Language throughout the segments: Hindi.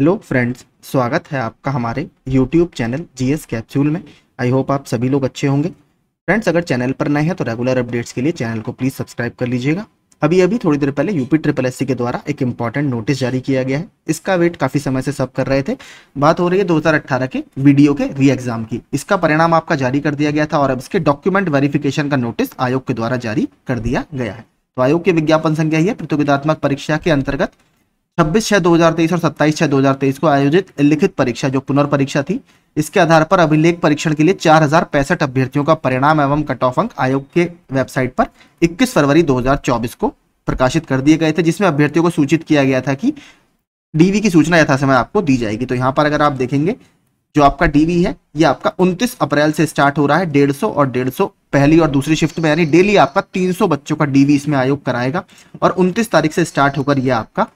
हेलो फ्रेंड्स स्वागत है आपका हमारे यूट्यूब चैनल जीएस कैप्सूल में आई होप आप सभी लोग अच्छे होंगे फ्रेंड्स अगर चैनल पर नए हैं तो रेगुलर अपडेट्स के लिए चैनल को प्लीज़ सब्सक्राइब कर लीजिएगा अभी अभी थोड़ी देर पहले यूपी ट्रिपल एस के द्वारा एक इंपॉर्टेंट नोटिस जारी किया गया है इसका वेट काफ़ी समय से सब कर रहे थे बात हो रही है दो के वीडियो के री एग्जाम की इसका परिणाम आपका जारी कर दिया गया था और अब इसके डॉक्यूमेंट वेरिफिकेशन का नोटिस आयोग के द्वारा जारी कर दिया गया है तो आयोग के विज्ञापन संख्या ही है प्रतियोगितात्मक परीक्षा के अंतर्गत छब्बीस छः तेईस और सत्ताईस छः तेईस को आयोजित लिखित परीक्षा जो पुनर्परीक्षा थी इसके आधार पर अभिलेख परीक्षण के लिए चार अभ्यर्थियों का परिणाम एवं कट ऑफ अंक आयोग के वेबसाइट पर 21 फरवरी 2024 को प्रकाशित कर दिए गए थे जिसमें अभ्यर्थियों को सूचित किया गया था कि डीवी की सूचना यथा समय आपको दी जाएगी तो यहाँ पर अगर आप देखेंगे जो आपका डीवी है ये आपका उन्तीस अप्रैल से स्टार्ट हो रहा है सौ और सौ पहली और दूसरी शिफ्ट में यानी डेली आपका सौ बच्चों का डीवी इसमें आयोग कराएगा और उनतीस तारीख से स्टार्ट होकर यह आपका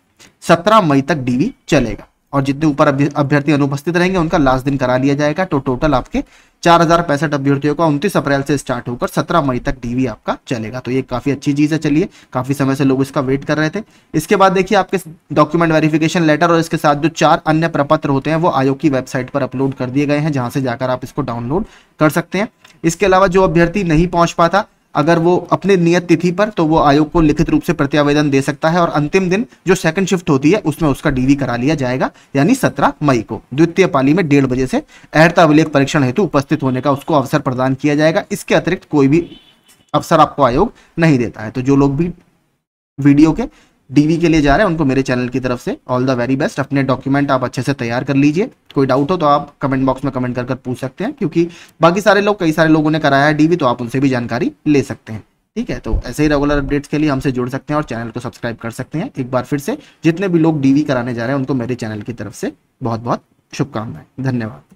सत्रह मई तक डीवी चलेगा और जितने ऊपर अभ्यर्थी अनुपस्थित रहेंगे उनका लास्ट दिन करा लिया जाएगा तो टोटल आपके चार हजार पैंसठ अभ्यर्थियों का उन्तीस अप्रैल से स्टार्ट होकर सत्रह मई तक डीवी आपका चलेगा तो ये काफी अच्छी चीज है चलिए काफी समय से लोग इसका वेट कर रहे थे इसके बाद देखिए आपके डॉक्यूमेंट वेरिफिकेशन लेटर और इसके साथ जो चार अन्य प्रपत्र होते हैं वो आयोग की वेबसाइट पर अपलोड कर दिए गए हैं जहां से जाकर आप इसको डाउनलोड कर सकते हैं इसके अलावा जो अभ्यर्थी नहीं पहुंच पाता अगर वो अपने नियत तिथि पर तो वो आयोग को लिखित रूप से प्रत्यावेदन दे सकता है और अंतिम दिन जो सेकंड शिफ्ट होती है उसमें उसका डीवी करा लिया जाएगा यानी सत्रह मई को द्वितीय पाली में डेढ़ बजे से अहता अभिलेख परीक्षण हेतु उपस्थित होने का उसको अवसर प्रदान किया जाएगा इसके अतिरिक्त कोई भी अवसर आपको आयोग नहीं देता है तो जो लोग भी वीडियो के डीवी के लिए जा रहे हैं उनको मेरे चैनल की तरफ से ऑल द वेरी बेस्ट अपने डॉक्यूमेंट आप अच्छे से तैयार कर लीजिए कोई डाउट हो तो आप कमेंट बॉक्स में कमेंट कर कर पूछ सकते हैं क्योंकि बाकी सारे लोग कई सारे लोगों ने कराया है डीवी तो आप उनसे भी जानकारी ले सकते हैं ठीक है तो ऐसे ही रेगुलर अपडेट्स के लिए हमसे जुड़ सकते हैं और चैनल को सब्सक्राइब कर सकते हैं एक बार फिर से जितने भी लोग डीवी कराने जा रहे हैं उनको मेरे चैनल की तरफ से बहुत बहुत शुभकामनाएं धन्यवाद